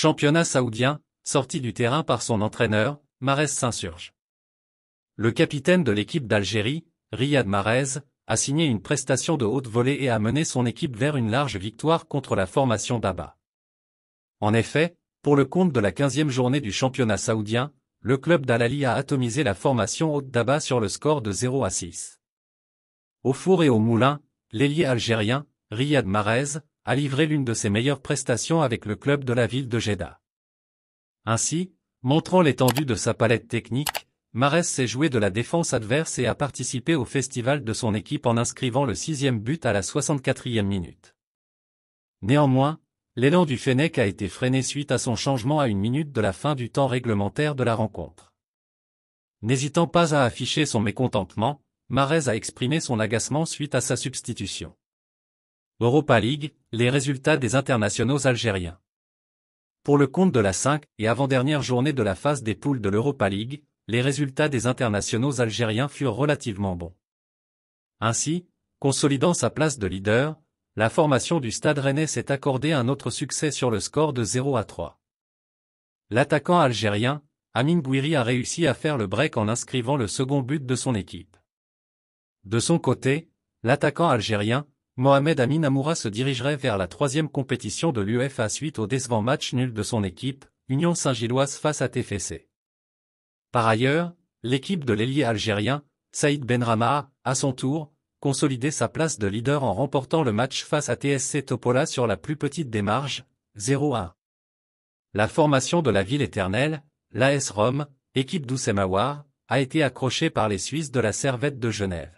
Championnat saoudien, sorti du terrain par son entraîneur, Saint-Surge. Le capitaine de l'équipe d'Algérie, Riyad Marès, a signé une prestation de haute volée et a mené son équipe vers une large victoire contre la formation d'Aba. En effet, pour le compte de la 15e journée du championnat saoudien, le club dal a atomisé la formation haute d'Aba sur le score de 0 à 6. Au four et au moulin, l'ailier algérien, Riyad Mahrez, a livré l'une de ses meilleures prestations avec le club de la ville de Jeddah. Ainsi, montrant l'étendue de sa palette technique, Mahrez s'est joué de la défense adverse et a participé au festival de son équipe en inscrivant le sixième but à la 64e minute. Néanmoins, l'élan du Fennec a été freiné suite à son changement à une minute de la fin du temps réglementaire de la rencontre. N'hésitant pas à afficher son mécontentement, Marez a exprimé son agacement suite à sa substitution. Europa League, les résultats des internationaux algériens. Pour le compte de la 5 et avant-dernière journée de la phase des poules de l'Europa League, les résultats des internationaux algériens furent relativement bons. Ainsi, consolidant sa place de leader, la formation du Stade Rennais s'est accordée un autre succès sur le score de 0 à 3. L'attaquant algérien, Amin Bouiri a réussi à faire le break en inscrivant le second but de son équipe. De son côté, l'attaquant algérien, Mohamed Amin Amoura se dirigerait vers la troisième compétition de l'UEFA suite au décevant match nul de son équipe, Union Saint-Gilloise face à TFC. Par ailleurs, l'équipe de l'ailier algérien, Saïd Benrama, à son tour, consolidé sa place de leader en remportant le match face à TSC Topola sur la plus petite des marges, 0-1. La formation de la ville éternelle, l'AS Rome, équipe d'Oussemawar, a été accrochée par les Suisses de la Servette de Genève.